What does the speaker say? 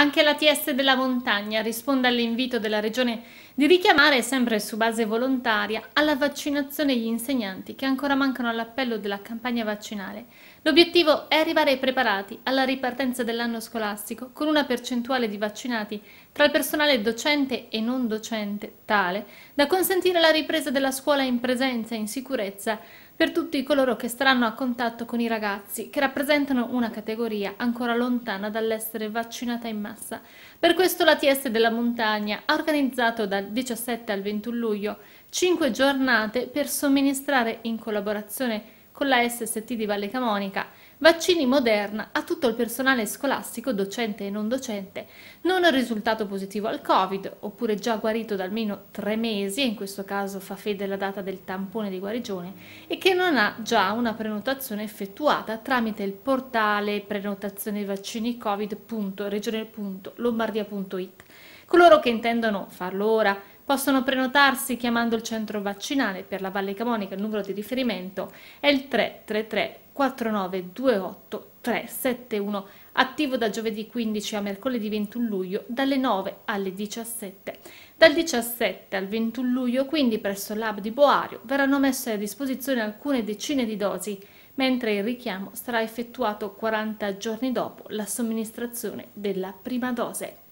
Anche la TS della Montagna risponde all'invito della Regione di richiamare, sempre su base volontaria, alla vaccinazione gli insegnanti che ancora mancano all'appello della campagna vaccinale. L'obiettivo è arrivare preparati alla ripartenza dell'anno scolastico con una percentuale di vaccinati tra il personale docente e non docente tale da consentire la ripresa della scuola in presenza e in sicurezza per tutti coloro che staranno a contatto con i ragazzi, che rappresentano una categoria ancora lontana dall'essere vaccinata in massa. Per questo la TS della Montagna ha organizzato dal 17 al 21 luglio 5 giornate per somministrare in collaborazione con la SST di Valle Camonica, vaccini Moderna a tutto il personale scolastico, docente e non docente, non risultato positivo al Covid, oppure già guarito da almeno tre mesi, e in questo caso fa fede alla data del tampone di guarigione, e che non ha già una prenotazione effettuata tramite il portale prenotazione vaccini covid.regione.lombardia.it. Coloro che intendono farlo ora Possono prenotarsi chiamando il centro vaccinale per la Valle Camonica, il numero di riferimento è il 333 4928 371, attivo da giovedì 15 a mercoledì 21 luglio dalle 9 alle 17. Dal 17 al 21 luglio, quindi presso l'hub di Boario, verranno messe a disposizione alcune decine di dosi, mentre il richiamo sarà effettuato 40 giorni dopo la somministrazione della prima dose.